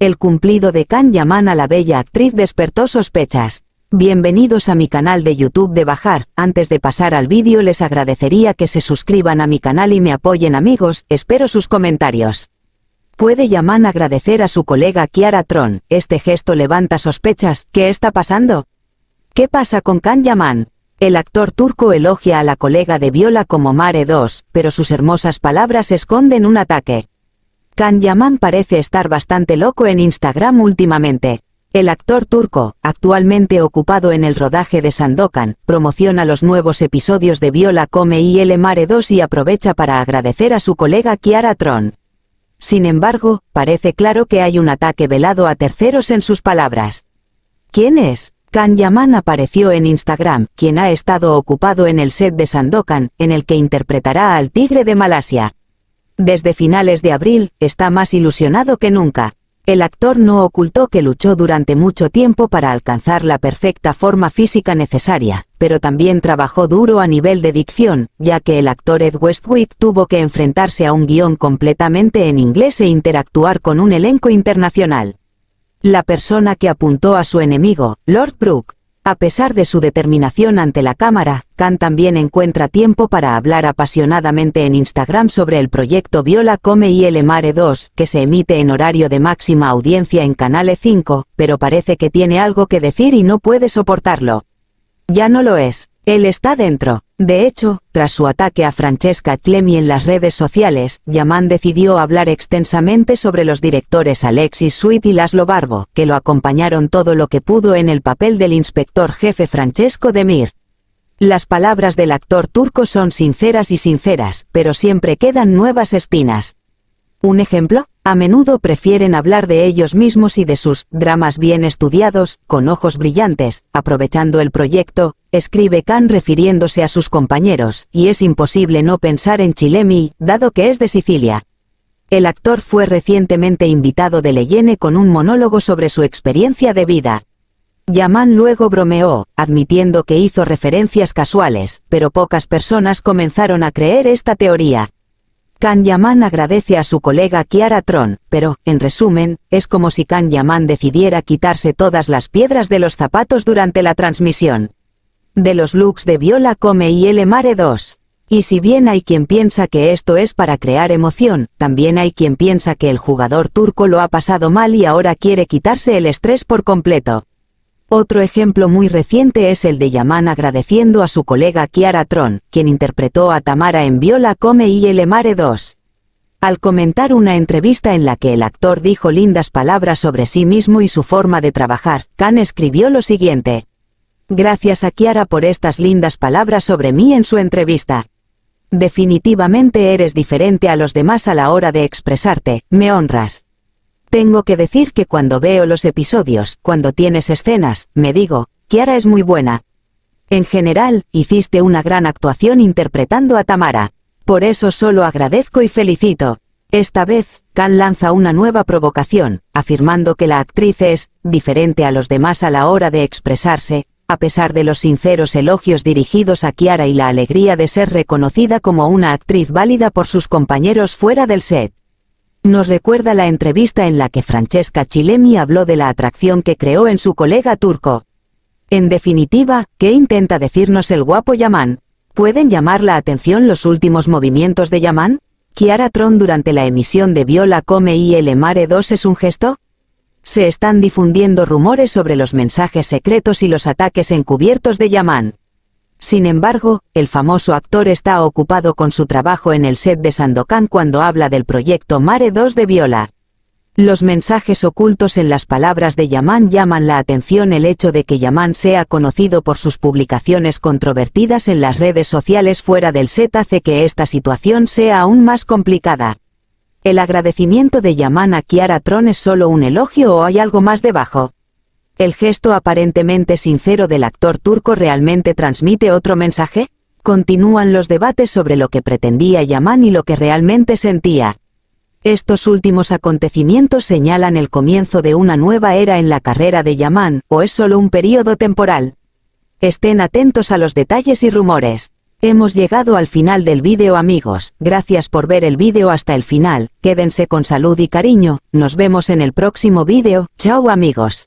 El cumplido de Can Yaman a la bella actriz despertó sospechas. Bienvenidos a mi canal de YouTube de Bajar, antes de pasar al vídeo les agradecería que se suscriban a mi canal y me apoyen amigos, espero sus comentarios. Puede Yaman agradecer a su colega Kiara Tron, este gesto levanta sospechas, ¿qué está pasando? ¿Qué pasa con Can Yaman? El actor turco elogia a la colega de Viola como Mare 2, pero sus hermosas palabras esconden un ataque. Can Yaman parece estar bastante loco en Instagram últimamente. El actor turco, actualmente ocupado en el rodaje de Sandokan, promociona los nuevos episodios de Viola Come y El Mare 2 y aprovecha para agradecer a su colega Kiara Tron. Sin embargo, parece claro que hay un ataque velado a terceros en sus palabras. ¿Quién es? Kan Yaman apareció en Instagram, quien ha estado ocupado en el set de Sandokan, en el que interpretará al tigre de Malasia. Desde finales de abril, está más ilusionado que nunca. El actor no ocultó que luchó durante mucho tiempo para alcanzar la perfecta forma física necesaria, pero también trabajó duro a nivel de dicción, ya que el actor Ed Westwick tuvo que enfrentarse a un guión completamente en inglés e interactuar con un elenco internacional. La persona que apuntó a su enemigo, Lord Brooke, a pesar de su determinación ante la cámara, Khan también encuentra tiempo para hablar apasionadamente en Instagram sobre el proyecto Viola Come y El Mare 2, que se emite en horario de máxima audiencia en Canal 5, e pero parece que tiene algo que decir y no puede soportarlo. Ya no lo es. Él está dentro. De hecho, tras su ataque a Francesca Tlemi en las redes sociales, Yaman decidió hablar extensamente sobre los directores Alexis Sweet y Laszlo Barbo, que lo acompañaron todo lo que pudo en el papel del inspector jefe Francesco Demir. Las palabras del actor turco son sinceras y sinceras, pero siempre quedan nuevas espinas. Un ejemplo, a menudo prefieren hablar de ellos mismos y de sus dramas bien estudiados, con ojos brillantes, aprovechando el proyecto, escribe Khan refiriéndose a sus compañeros, y es imposible no pensar en Chilemi, dado que es de Sicilia. El actor fue recientemente invitado de Leyene con un monólogo sobre su experiencia de vida. Yaman luego bromeó, admitiendo que hizo referencias casuales, pero pocas personas comenzaron a creer esta teoría. Kan Yaman agradece a su colega Kiara Tron, pero, en resumen, es como si Kan Yaman decidiera quitarse todas las piedras de los zapatos durante la transmisión. De los looks de Viola Come y L. Mare 2. Y si bien hay quien piensa que esto es para crear emoción, también hay quien piensa que el jugador turco lo ha pasado mal y ahora quiere quitarse el estrés por completo. Otro ejemplo muy reciente es el de Yaman agradeciendo a su colega Kiara Tron, quien interpretó a Tamara en Viola Come y El Mare 2. Al comentar una entrevista en la que el actor dijo lindas palabras sobre sí mismo y su forma de trabajar, Khan escribió lo siguiente. Gracias a Kiara por estas lindas palabras sobre mí en su entrevista. Definitivamente eres diferente a los demás a la hora de expresarte, me honras. Tengo que decir que cuando veo los episodios, cuando tienes escenas, me digo, Kiara es muy buena. En general, hiciste una gran actuación interpretando a Tamara. Por eso solo agradezco y felicito. Esta vez, Khan lanza una nueva provocación, afirmando que la actriz es diferente a los demás a la hora de expresarse, a pesar de los sinceros elogios dirigidos a Kiara y la alegría de ser reconocida como una actriz válida por sus compañeros fuera del set nos recuerda la entrevista en la que Francesca Chilemi habló de la atracción que creó en su colega turco. En definitiva, ¿qué intenta decirnos el guapo Yaman? ¿Pueden llamar la atención los últimos movimientos de Yaman? ¿Kiara Tron durante la emisión de Viola Come y El Mare 2 es un gesto? Se están difundiendo rumores sobre los mensajes secretos y los ataques encubiertos de Yaman. Sin embargo, el famoso actor está ocupado con su trabajo en el set de Sandokan cuando habla del proyecto Mare 2 de Viola. Los mensajes ocultos en las palabras de Yaman llaman la atención el hecho de que Yaman sea conocido por sus publicaciones controvertidas en las redes sociales fuera del set hace que esta situación sea aún más complicada. ¿El agradecimiento de Yaman a Kiara Tron es solo un elogio o hay algo más debajo? ¿El gesto aparentemente sincero del actor turco realmente transmite otro mensaje? Continúan los debates sobre lo que pretendía Yaman y lo que realmente sentía. Estos últimos acontecimientos señalan el comienzo de una nueva era en la carrera de Yaman, o es solo un periodo temporal. Estén atentos a los detalles y rumores. Hemos llegado al final del vídeo amigos, gracias por ver el vídeo hasta el final, quédense con salud y cariño, nos vemos en el próximo vídeo, chao amigos.